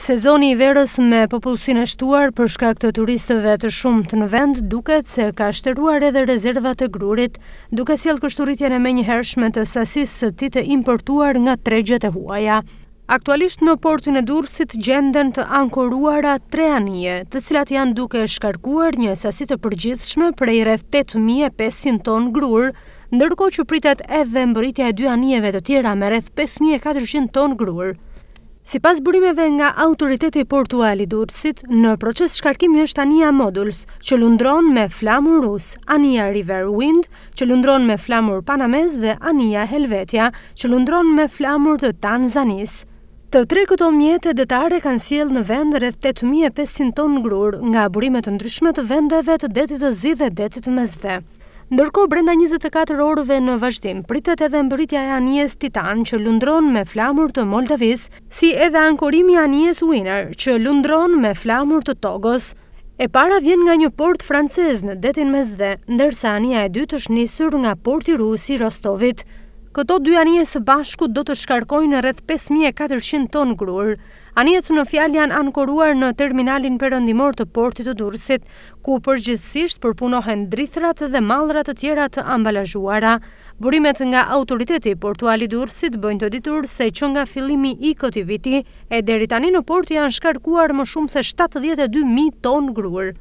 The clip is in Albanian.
Sezoni i verës me popullësin e shtuar për shkak të turistëve të shumë të në vend duket se ka shteruar edhe rezervat të grurit, duke si elë kështuritje në menjë hershme të sasisë së ti të importuar nga tregjet e huaja. Aktualisht në portin e durësit gjenden të ankoruara tre anije, të cilat janë duke shkarkuar një sasit të përgjithshme prej rreth 8500 ton grur, ndërko që pritet edhe mbëritja e dy anijeve të tjera me rreth 5400 ton grur. Si pas burimeve nga autoriteti portuali dursit, në proces shkarkimi është Ania Moduls, që lundron me flamur rus, Ania River Wind, që lundron me flamur Panames dhe Ania Helvetia, që lundron me flamur të Tanzanis. Të tre këto mjetë detare kanë siel në vend rreth 8500 ton grur nga burimet të ndryshme të vendeve të detit të zi dhe detit të mëzde. Ndërko, brenda 24 orëve në vazhdim, pritet edhe mbëritja e anjes Titan që lundron me flamur të Moldavis, si edhe ankorimi anjes Winner që lundron me flamur të Togos. E para vjen nga një port francez në detin mes dhe, ndërsa anja e dytë është njësur nga porti rusi Rostovit. Këto dy anje së bashku do të shkarkojnë rreth 5400 ton grur. Anjet në fjalë janë ankoruar në terminalin perëndimor të portit të Durrësit, ku përgjithsisht përpunohen drithrat dhe mallrat të tjera të ambalazhuara. Burimet nga autoriteti portuali Durrësit bëjnë të ditur se që nga fillimi i këtij viti e deri tani në port janë shkarkuar më shumë se 72000 ton grur.